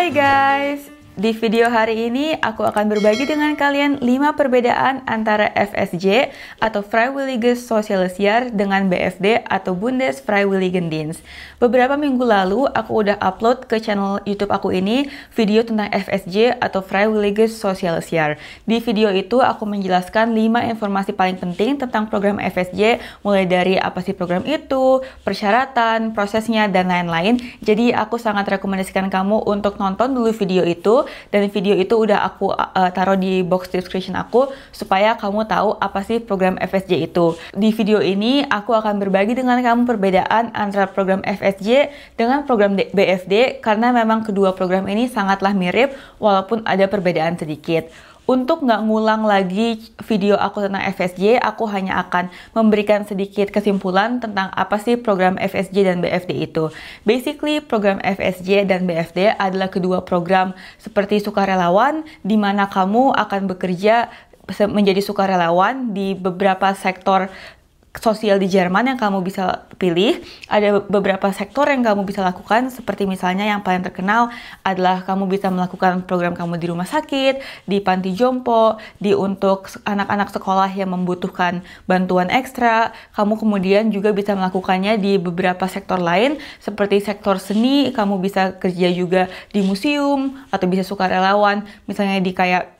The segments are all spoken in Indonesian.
Hi guys! Di video hari ini, aku akan berbagi dengan kalian 5 perbedaan antara FSJ atau Freiwilliges Socialisier dengan BFD atau Bundes Freiwilligendienst. Beberapa minggu lalu, aku udah upload ke channel YouTube aku ini video tentang FSJ atau Freiwilliges Socialisier. Di video itu, aku menjelaskan 5 informasi paling penting tentang program FSJ, mulai dari apa sih program itu, persyaratan, prosesnya, dan lain-lain. Jadi, aku sangat rekomendasikan kamu untuk nonton dulu video itu dan video itu udah aku uh, taruh di box description aku supaya kamu tahu apa sih program FSJ itu. Di video ini aku akan berbagi dengan kamu perbedaan antara program FSJ dengan program BFD karena memang kedua program ini sangatlah mirip walaupun ada perbedaan sedikit. Untuk nggak ngulang lagi video aku tentang FSJ, aku hanya akan memberikan sedikit kesimpulan tentang apa sih program FSJ dan BFD itu. Basically, program FSJ dan BFD adalah kedua program seperti sukarelawan, di mana kamu akan bekerja menjadi sukarelawan di beberapa sektor sosial di Jerman yang kamu bisa pilih. Ada beberapa sektor yang kamu bisa lakukan, seperti misalnya yang paling terkenal adalah kamu bisa melakukan program kamu di rumah sakit, di panti jompo, di untuk anak-anak sekolah yang membutuhkan bantuan ekstra. Kamu kemudian juga bisa melakukannya di beberapa sektor lain, seperti sektor seni, kamu bisa kerja juga di museum atau bisa sukarelawan, misalnya di kayak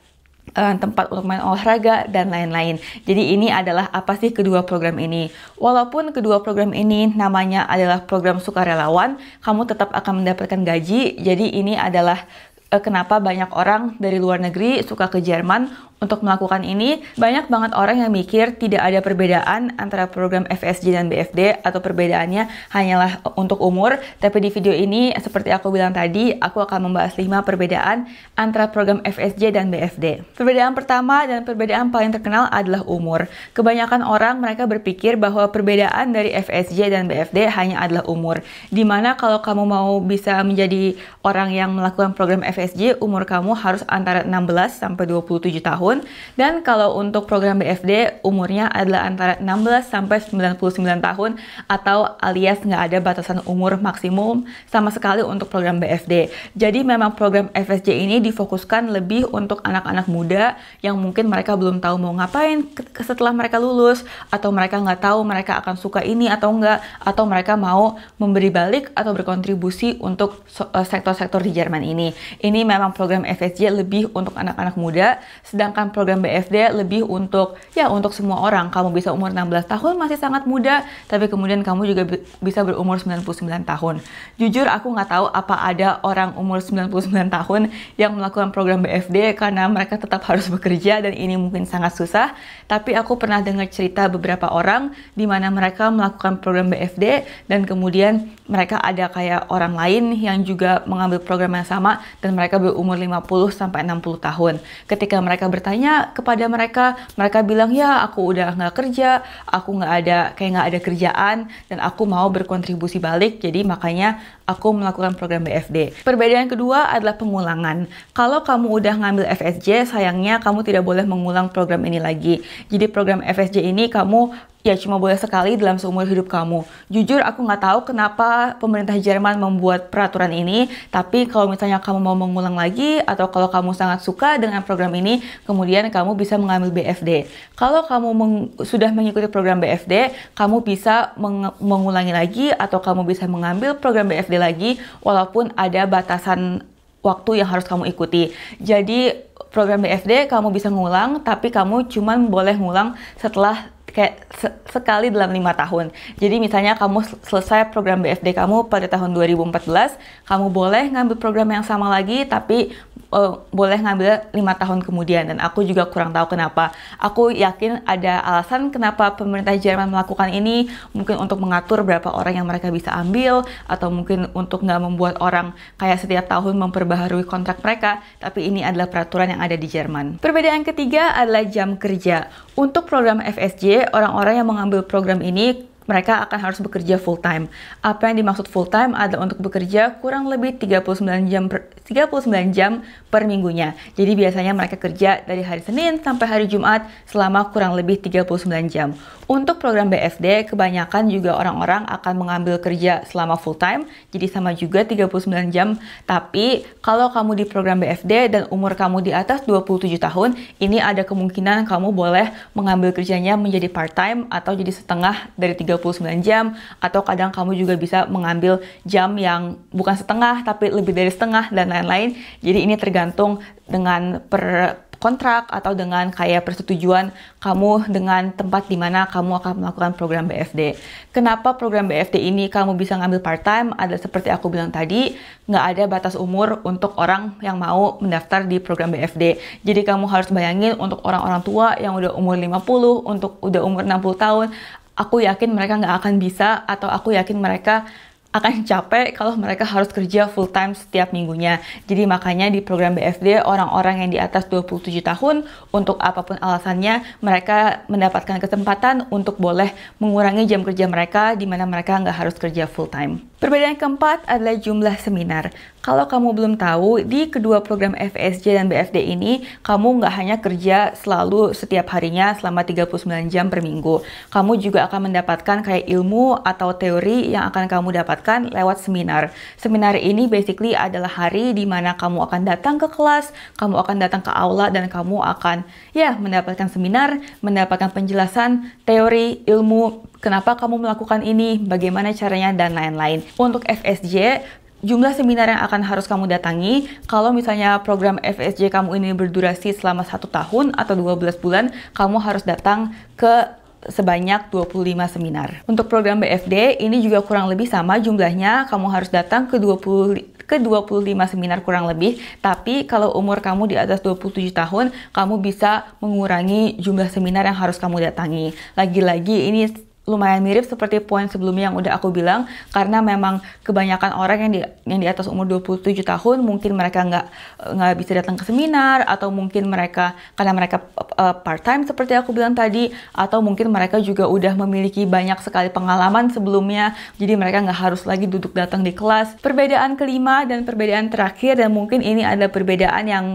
Eh, tempat untuk main olahraga dan lain-lain. Jadi ini adalah apa sih kedua program ini? Walaupun kedua program ini namanya adalah program sukarelawan, kamu tetap akan mendapatkan gaji. Jadi ini adalah eh, kenapa banyak orang dari luar negeri suka ke Jerman untuk melakukan ini, banyak banget orang yang mikir tidak ada perbedaan antara program FSG dan BFD atau perbedaannya hanyalah untuk umur. Tapi di video ini, seperti aku bilang tadi, aku akan membahas 5 perbedaan antara program FSG dan BFD. Perbedaan pertama dan perbedaan paling terkenal adalah umur. Kebanyakan orang mereka berpikir bahwa perbedaan dari FSG dan BFD hanya adalah umur. Dimana kalau kamu mau bisa menjadi orang yang melakukan program FSG, umur kamu harus antara 16 sampai 27 tahun tahun dan kalau untuk program BFD umurnya adalah antara 16 sampai 99 tahun atau alias nggak ada batasan umur maksimum sama sekali untuk program BFD. Jadi memang program FSJ ini difokuskan lebih untuk anak-anak muda yang mungkin mereka belum tahu mau ngapain setelah mereka lulus atau mereka nggak tahu mereka akan suka ini atau enggak atau mereka mau memberi balik atau berkontribusi untuk eh, sektor-sektor di Jerman ini. Ini memang program FSJ lebih untuk anak-anak muda sedangkan menggunakan program BFD lebih untuk ya untuk semua orang. Kamu bisa umur 16 tahun masih sangat muda, tapi kemudian kamu juga bisa berumur 99 tahun. Jujur aku nggak tahu apa ada orang umur 99 tahun yang melakukan program BFD karena mereka tetap harus bekerja dan ini mungkin sangat susah. Tapi aku pernah dengar cerita beberapa orang di mana mereka melakukan program BFD dan kemudian mereka ada kayak orang lain yang juga mengambil program yang sama dan mereka berumur 50 sampai 60 tahun. Ketika mereka bertanya hanya kepada mereka mereka bilang ya aku udah nggak kerja aku nggak ada kayak nggak ada kerjaan dan aku mau berkontribusi balik jadi makanya aku melakukan program BFD perbedaan kedua adalah pengulangan kalau kamu udah ngambil FSJ sayangnya kamu tidak boleh mengulang program ini lagi jadi program FSJ ini kamu ya cuma boleh sekali dalam seumur hidup kamu. Jujur aku nggak tahu kenapa pemerintah Jerman membuat peraturan ini, tapi kalau misalnya kamu mau mengulang lagi atau kalau kamu sangat suka dengan program ini, kemudian kamu bisa mengambil BFD. Kalau kamu meng sudah mengikuti program BFD, kamu bisa meng mengulangi lagi atau kamu bisa mengambil program BFD lagi walaupun ada batasan waktu yang harus kamu ikuti. Jadi program BFD kamu bisa ngulang tapi kamu cuma boleh ngulang setelah kayak se sekali dalam lima tahun. Jadi misalnya kamu selesai program BFD kamu pada tahun 2014, kamu boleh ngambil program yang sama lagi tapi uh, boleh ngambil lima tahun kemudian dan aku juga kurang tahu kenapa. Aku yakin ada alasan kenapa pemerintah Jerman melakukan ini, mungkin untuk mengatur berapa orang yang mereka bisa ambil atau mungkin untuk nggak membuat orang kayak setiap tahun memperbaharui kontrak mereka, tapi ini adalah peraturan yang ada di Jerman. Perbedaan ketiga adalah jam kerja. Untuk program FSJ, orang-orang yang mengambil program ini mereka akan harus bekerja full time. Apa yang dimaksud full time adalah untuk bekerja kurang lebih 39 jam per, 39 jam per minggunya. Jadi biasanya mereka kerja dari hari Senin sampai hari Jumat selama kurang lebih 39 jam. Untuk program BSD, kebanyakan juga orang-orang akan mengambil kerja selama full time, jadi sama juga 39 jam. Tapi kalau kamu di program BSD dan umur kamu di atas 27 tahun, ini ada kemungkinan kamu boleh mengambil kerjanya menjadi part time atau jadi setengah dari 39 29 jam atau kadang kamu juga bisa mengambil jam yang bukan setengah tapi lebih dari setengah dan lain-lain. Jadi ini tergantung dengan per kontrak atau dengan kayak persetujuan kamu dengan tempat di mana kamu akan melakukan program BFD. Kenapa program BFD ini kamu bisa ngambil part time? Ada seperti aku bilang tadi, nggak ada batas umur untuk orang yang mau mendaftar di program BFD. Jadi kamu harus bayangin untuk orang-orang tua yang udah umur 50, untuk udah umur 60 tahun, aku yakin mereka nggak akan bisa atau aku yakin mereka akan capek kalau mereka harus kerja full time setiap minggunya. Jadi makanya di program BFD orang-orang yang di atas 27 tahun untuk apapun alasannya mereka mendapatkan kesempatan untuk boleh mengurangi jam kerja mereka di mana mereka nggak harus kerja full time. Perbedaan keempat adalah jumlah seminar. Kalau kamu belum tahu, di kedua program FSJ e dan BFD ini, kamu nggak hanya kerja selalu setiap harinya selama 39 jam per minggu. Kamu juga akan mendapatkan kayak ilmu atau teori yang akan kamu dapat dapatkan lewat seminar. Seminar ini basically adalah hari di mana kamu akan datang ke kelas, kamu akan datang ke aula, dan kamu akan ya mendapatkan seminar, mendapatkan penjelasan, teori, ilmu, kenapa kamu melakukan ini, bagaimana caranya, dan lain-lain. Untuk FSJ, jumlah seminar yang akan harus kamu datangi. Kalau misalnya program FSJ kamu ini berdurasi selama satu tahun atau 12 bulan, kamu harus datang ke sebanyak 25 seminar. Untuk program BFD ini juga kurang lebih sama jumlahnya, kamu harus datang ke 20 ke 25 seminar kurang lebih, tapi kalau umur kamu di atas 27 tahun, kamu bisa mengurangi jumlah seminar yang harus kamu datangi. Lagi-lagi ini lumayan mirip seperti poin sebelumnya yang udah aku bilang karena memang kebanyakan orang yang di yang di atas umur 27 tahun mungkin mereka nggak nggak bisa datang ke seminar atau mungkin mereka karena mereka uh, e, part time seperti aku bilang tadi atau mungkin mereka juga udah memiliki banyak sekali pengalaman sebelumnya jadi mereka nggak harus lagi duduk datang di kelas perbedaan kelima dan perbedaan terakhir dan mungkin ini ada perbedaan yang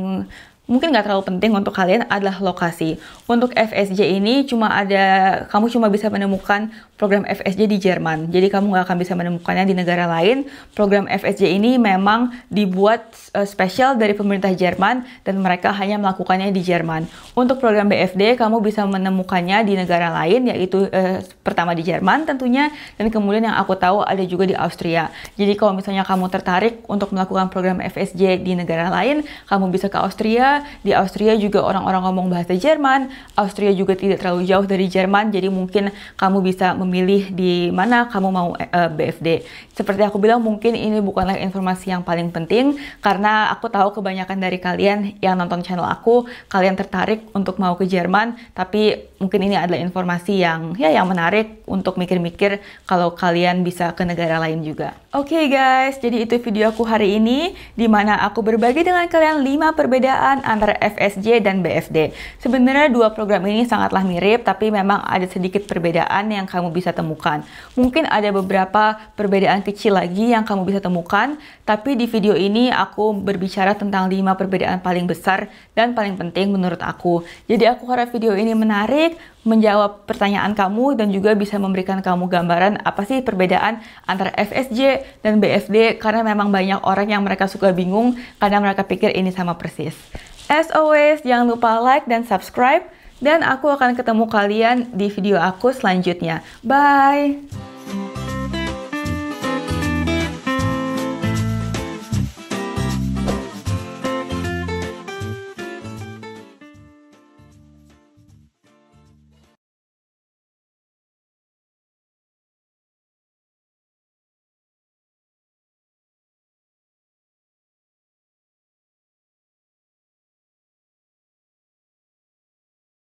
mungkin nggak terlalu penting untuk kalian adalah lokasi. Untuk FSJ ini cuma ada, kamu cuma bisa menemukan program FSJ di Jerman. Jadi kamu nggak akan bisa menemukannya di negara lain. Program FSJ ini memang dibuat uh, spesial dari pemerintah Jerman dan mereka hanya melakukannya di Jerman. Untuk program BFD kamu bisa menemukannya di negara lain, yaitu uh, pertama di Jerman tentunya dan kemudian yang aku tahu ada juga di Austria. Jadi kalau misalnya kamu tertarik untuk melakukan program FSJ di negara lain, kamu bisa ke Austria di Austria juga orang-orang ngomong bahasa Jerman, Austria juga tidak terlalu jauh dari Jerman, jadi mungkin kamu bisa memilih di mana kamu mau uh, eh, BFD. Seperti aku bilang, mungkin ini bukanlah informasi yang paling penting, karena aku tahu kebanyakan dari kalian yang nonton channel aku, kalian tertarik untuk mau ke Jerman, tapi mungkin ini adalah informasi yang ya yang menarik untuk mikir-mikir kalau kalian bisa ke negara lain juga. Oke okay guys, jadi itu video aku hari ini, di mana aku berbagi dengan kalian 5 perbedaan antara FSJ dan BFD. Sebenarnya dua program ini sangatlah mirip, tapi memang ada sedikit perbedaan yang kamu bisa temukan. Mungkin ada beberapa perbedaan kecil lagi yang kamu bisa temukan, tapi di video ini aku berbicara tentang lima perbedaan paling besar dan paling penting menurut aku. Jadi aku harap video ini menarik, menjawab pertanyaan kamu dan juga bisa memberikan kamu gambaran apa sih perbedaan antara FSJ dan BFD karena memang banyak orang yang mereka suka bingung karena mereka pikir ini sama persis. As always, jangan lupa like dan subscribe, dan aku akan ketemu kalian di video aku selanjutnya. Bye!